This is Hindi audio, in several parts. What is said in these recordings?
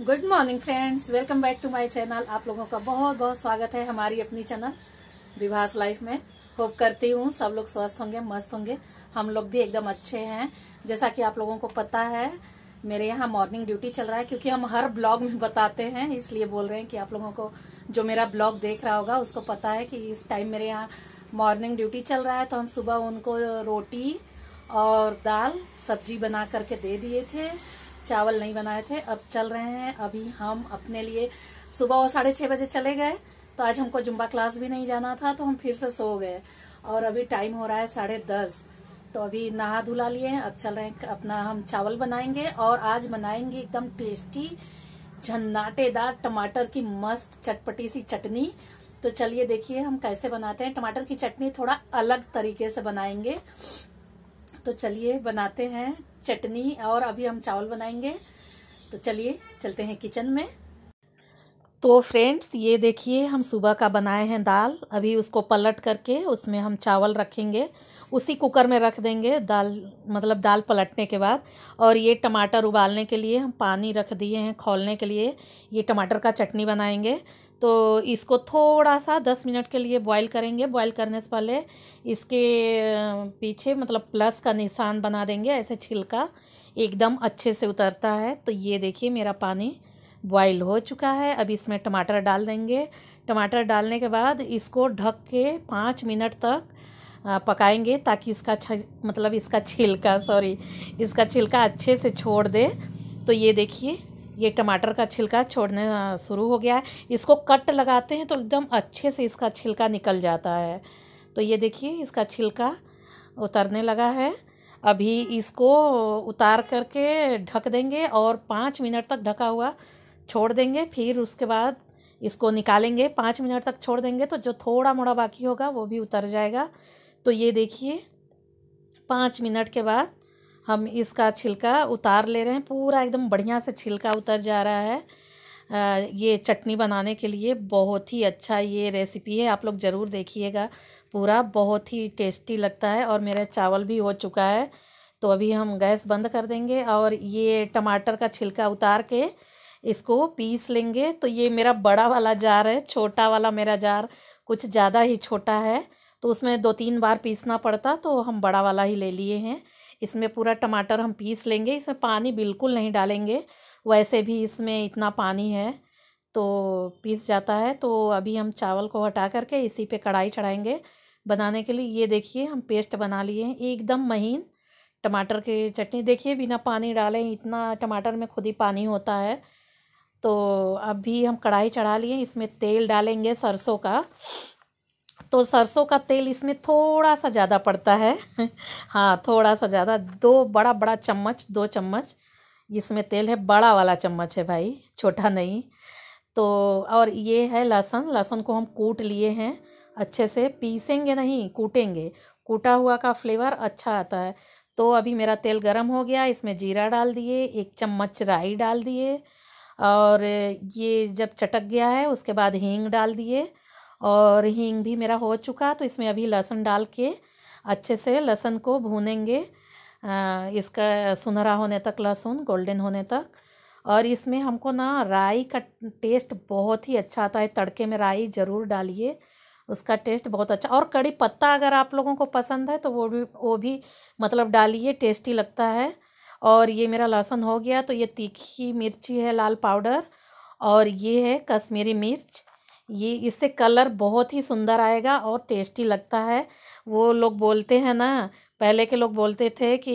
good morning friends welcome back to my channel आप लोगों का बहुत बहुत स्वागत है हमारी अपनी चैनल विभास लाइफ में होप करती हूँ सब लोग स्वस्थ होंगे मस्त होंगे हम लोग भी एकदम अच्छे हैं जैसा कि आप लोगों को पता है मेरे यहाँ मॉर्निंग ड्यूटी चल रहा है क्योंकि हम हर ब्लॉग में बताते हैं इसलिए बोल रहे हैं कि आप लोगों को जो मेरा ब्लॉग देख रहा होगा उसको पता है कि इस टाइम मेरे यहाँ मॉर्निंग ड्यूटी चल रहा है तो हम सुबह उनको रोटी और दाल सब्जी बना करके दे दिए थे चावल नहीं बनाए थे अब चल रहे हैं अभी हम अपने लिए सुबह और साढ़े छह बजे चले गए तो आज हमको जुम्बा क्लास भी नहीं जाना था तो हम फिर से सो गए और अभी टाइम हो रहा है साढ़े दस तो अभी नहा धुला लिए हैं अब चल रहे हैं अपना हम चावल बनाएंगे और आज बनाएंगे एकदम टेस्टी झन्नाटेदार टमाटर की मस्त चटपटी सी चटनी तो चलिए देखिए हम कैसे बनाते हैं टमाटर की चटनी थोड़ा अलग तरीके से बनाएंगे तो चलिए बनाते हैं चटनी और अभी हम चावल बनाएंगे तो चलिए चलते हैं किचन में तो फ्रेंड्स ये देखिए हम सुबह का बनाए हैं दाल अभी उसको पलट करके उसमें हम चावल रखेंगे उसी कुकर में रख देंगे दाल मतलब दाल पलटने के बाद और ये टमाटर उबालने के लिए हम पानी रख दिए हैं खोलने के लिए ये टमाटर का चटनी बनाएंगे तो इसको थोड़ा सा दस मिनट के लिए बॉईल करेंगे बॉईल करने से पहले इसके पीछे मतलब प्लस का निशान बना देंगे ऐसे छिलका एकदम अच्छे से उतरता है तो ये देखिए मेरा पानी बॉईल हो चुका है अब इसमें टमाटर डाल देंगे टमाटर डालने के बाद इसको ढक के पाँच मिनट तक पकाएंगे ताकि इसका छ मतलब इसका छिलका सॉरी इसका छिलका अच्छे से छोड़ दे तो ये देखिए ये टमाटर का छिलका छोड़ने शुरू हो गया है इसको कट लगाते हैं तो एकदम अच्छे से इसका छिलका निकल जाता है तो ये देखिए इसका छिलका उतरने लगा है अभी इसको उतार करके ढक देंगे और पाँच मिनट तक ढका हुआ छोड़ देंगे फिर उसके बाद इसको निकालेंगे पाँच मिनट तक छोड़ देंगे तो जो थोड़ा मोड़ा बाकी होगा वो भी उतर जाएगा तो ये देखिए पाँच मिनट के बाद हम इसका छिलका उतार ले रहे हैं पूरा एकदम बढ़िया से छिलका उतर जा रहा है ये चटनी बनाने के लिए बहुत ही अच्छा ये रेसिपी है आप लोग ज़रूर देखिएगा पूरा बहुत ही टेस्टी लगता है और मेरा चावल भी हो चुका है तो अभी हम गैस बंद कर देंगे और ये टमाटर का छिलका उतार के इसको पीस लेंगे तो ये मेरा बड़ा वाला जार है छोटा वाला मेरा जार कुछ ज़्यादा ही छोटा है तो उसमें दो तीन बार पीसना पड़ता तो हम बड़ा वाला ही ले लिए हैं इसमें पूरा टमाटर हम पीस लेंगे इसमें पानी बिल्कुल नहीं डालेंगे वैसे भी इसमें इतना पानी है तो पीस जाता है तो अभी हम चावल को हटा करके इसी पे कढ़ाई चढ़ाएंगे बनाने के लिए ये देखिए हम पेस्ट बना लिए हैं एकदम महीन टमाटर की चटनी देखिए बिना पानी डालें इतना टमाटर में खुद ही पानी होता है तो अभी हम कढ़ाई चढ़ा लिए इसमें तेल डालेंगे सरसों का तो सरसों का तेल इसमें थोड़ा सा ज़्यादा पड़ता है हाँ थोड़ा सा ज़्यादा दो बड़ा बड़ा चम्मच दो चम्मच इसमें तेल है बड़ा वाला चम्मच है भाई छोटा नहीं तो और ये है लहसुन लहसुन को हम कूट लिए हैं अच्छे से पीसेंगे नहीं कूटेंगे कूटा हुआ का फ्लेवर अच्छा आता है तो अभी मेरा तेल गरम हो गया इसमें जीरा डाल दिए एक चम्मच राई डाल दिए और ये जब चटक गया है उसके बाद हींग डाल दिए और हींग भी मेरा हो चुका तो इसमें अभी लहसुन डाल के अच्छे से लहसुन को भूनेंगे इसका सुनहरा होने तक लहसुन गोल्डन होने तक और इसमें हमको ना राई का टेस्ट बहुत ही अच्छा आता है तड़के में राई ज़रूर डालिए उसका टेस्ट बहुत अच्छा और कड़ी पत्ता अगर आप लोगों को पसंद है तो वो भी वो भी मतलब डालिए टेस्टी लगता है और ये मेरा लहसुन हो गया तो ये तीखी मिर्ची है लाल पाउडर और ये है कश्मीरी मिर्च ये इससे कलर बहुत ही सुंदर आएगा और टेस्टी लगता है वो लोग बोलते हैं ना पहले के लोग बोलते थे कि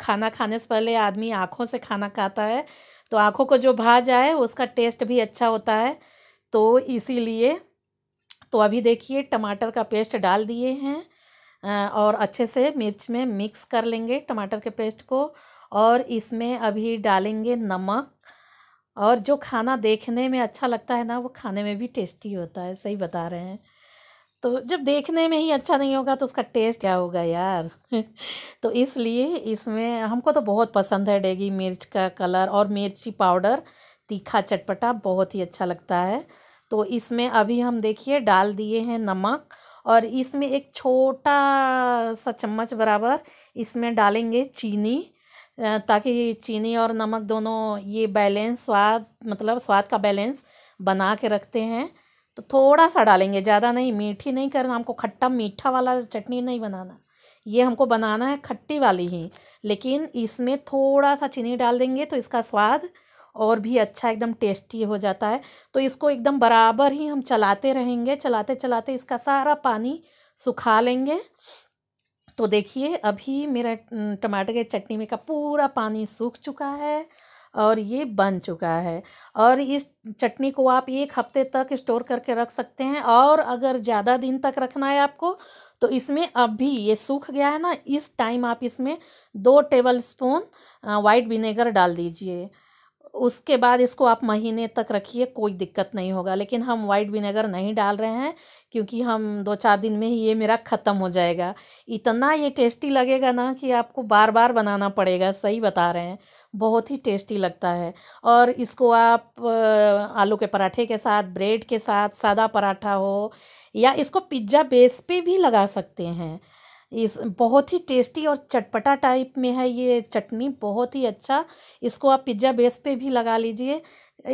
खाना खाने से पहले आदमी आँखों से खाना खाता है तो आँखों को जो भा जाए उसका टेस्ट भी अच्छा होता है तो इसीलिए तो अभी देखिए टमाटर का पेस्ट डाल दिए हैं और अच्छे से मिर्च में मिक्स कर लेंगे टमाटर के पेस्ट को और इसमें अभी डालेंगे नमक और जो खाना देखने में अच्छा लगता है ना वो खाने में भी टेस्टी होता है सही बता रहे हैं तो जब देखने में ही अच्छा नहीं होगा तो उसका टेस्ट क्या होगा यार तो इसलिए इसमें हमको तो बहुत पसंद है डेगी मिर्च का कलर और मिर्ची पाउडर तीखा चटपटा बहुत ही अच्छा लगता है तो इसमें अभी हम देखिए डाल दिए हैं नमक और इसमें एक छोटा सा चम्मच बराबर इसमें डालेंगे चीनी ताकि चीनी और नमक दोनों ये बैलेंस स्वाद मतलब स्वाद का बैलेंस बना के रखते हैं तो थोड़ा सा डालेंगे ज़्यादा नहीं मीठी नहीं करना हमको खट्टा मीठा वाला चटनी नहीं बनाना ये हमको बनाना है खट्टी वाली ही लेकिन इसमें थोड़ा सा चीनी डाल देंगे तो इसका स्वाद और भी अच्छा एकदम टेस्टी हो जाता है तो इसको एकदम बराबर ही हम चलाते रहेंगे चलाते चलाते इसका सारा पानी सुखा लेंगे तो देखिए अभी मेरा टमाटर के चटनी में का पूरा पानी सूख चुका है और ये बन चुका है और इस चटनी को आप एक हफ्ते तक स्टोर करके रख सकते हैं और अगर ज़्यादा दिन तक रखना है आपको तो इसमें अभी ये सूख गया है ना इस टाइम आप इसमें दो टेबल स्पून वाइट विनेगर डाल दीजिए उसके बाद इसको आप महीने तक रखिए कोई दिक्कत नहीं होगा लेकिन हम वाइट विनेगर नहीं डाल रहे हैं क्योंकि हम दो चार दिन में ही ये मेरा ख़त्म हो जाएगा इतना ये टेस्टी लगेगा ना कि आपको बार बार बनाना पड़ेगा सही बता रहे हैं बहुत ही टेस्टी लगता है और इसको आप आलू के पराठे के साथ ब्रेड के साथ सादा पराठा हो या इसको पिज्ज़ा बेस पे भी लगा सकते हैं इस बहुत ही टेस्टी और चटपटा टाइप में है ये चटनी बहुत ही अच्छा इसको आप पिज्ज़ा बेस पे भी लगा लीजिए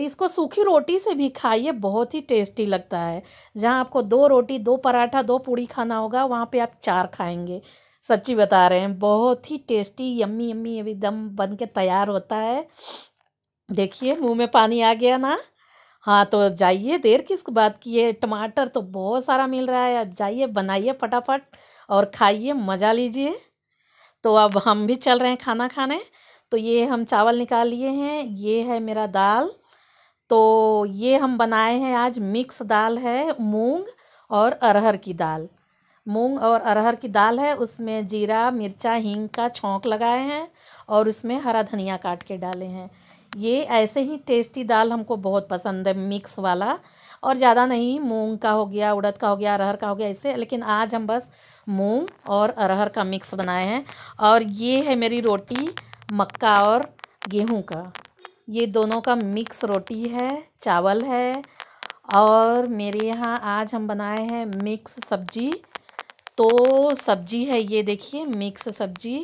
इसको सूखी रोटी से भी खाइए बहुत ही टेस्टी लगता है जहाँ आपको दो रोटी दो पराठा दो पूड़ी खाना होगा वहाँ पे आप चार खाएंगे सच्ची बता रहे हैं बहुत ही टेस्टी यम्मी यम्मी एकदम बन के तैयार होता है देखिए मुँह में पानी आ गया ना हाँ तो जाइए देर किस बात की है टमाटर तो बहुत सारा मिल रहा है अब जाइए बनाइए फटाफट और खाइए मज़ा लीजिए तो अब हम भी चल रहे हैं खाना खाने तो ये हम चावल निकाल लिए हैं ये है मेरा दाल तो ये हम बनाए हैं आज मिक्स दाल है मूंग और अरहर की दाल मूंग और अरहर की दाल है उसमें जीरा मिर्चा हींग का छोंक लगाए हैं और उसमें हरा धनिया काट के डाले हैं ये ऐसे ही टेस्टी दाल हमको बहुत पसंद है मिक्स वाला और ज़्यादा नहीं मूंग का हो गया उड़द का हो गया अरहर का हो गया इससे लेकिन आज हम बस मूंग और अरहर का मिक्स बनाए हैं और ये है मेरी रोटी मक्का और गेहूं का ये दोनों का मिक्स रोटी है चावल है और मेरे यहाँ आज हम बनाए हैं मिक्स सब्जी तो सब्जी है ये देखिए मिक्स सब्जी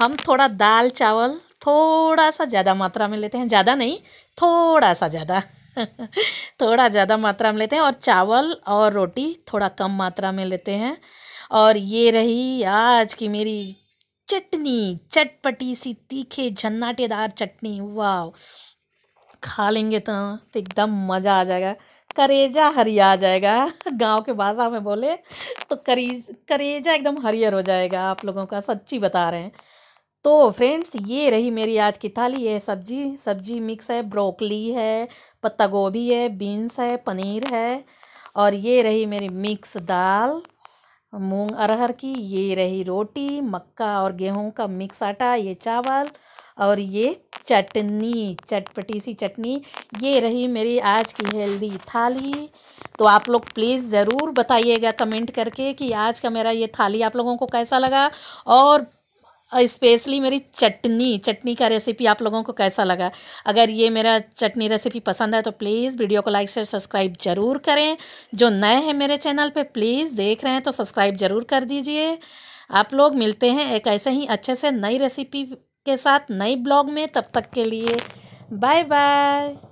हम थोड़ा दाल चावल थोड़ा सा ज़्यादा मात्रा में लेते हैं ज़्यादा नहीं थोड़ा सा ज़्यादा थोड़ा ज़्यादा मात्रा में लेते हैं और चावल और रोटी थोड़ा कम मात्रा में लेते हैं और ये रही आज की मेरी चटनी चटपटी सी तीखे झन्नाटेदार चटनी वाह खा लेंगे तो एकदम मज़ा आ जाएगा करेजा हरिया जाएगा गांव के भाषा में बोले तो करी करेजा एकदम हरियर हो जाएगा आप लोगों का सच्ची बता रहे हैं तो फ्रेंड्स ये रही मेरी आज की थाली है सब्जी सब्जी मिक्स है ब्रोकली है पत्ता गोभी है बीन्स है पनीर है और ये रही मेरी मिक्स दाल मूंग अरहर की ये रही रोटी मक्का और गेहूं का मिक्स आटा ये चावल और ये चटनी चटपटी सी चटनी ये रही मेरी आज की हेल्दी थाली तो आप लोग प्लीज़ ज़रूर बताइएगा कमेंट करके कि आज का मेरा ये थाली आप लोगों को कैसा लगा और इस्पेशली मेरी चटनी चटनी का रेसिपी आप लोगों को कैसा लगा अगर ये मेरा चटनी रेसिपी पसंद है तो प्लीज़ वीडियो को लाइक शेयर सब्सक्राइब ज़रूर करें जो नए हैं मेरे चैनल पे प्लीज़ देख रहे हैं तो सब्सक्राइब ज़रूर कर दीजिए आप लोग मिलते हैं एक ऐसे ही अच्छे से नई रेसिपी के साथ नए ब्लॉग में तब तक के लिए बाय बाय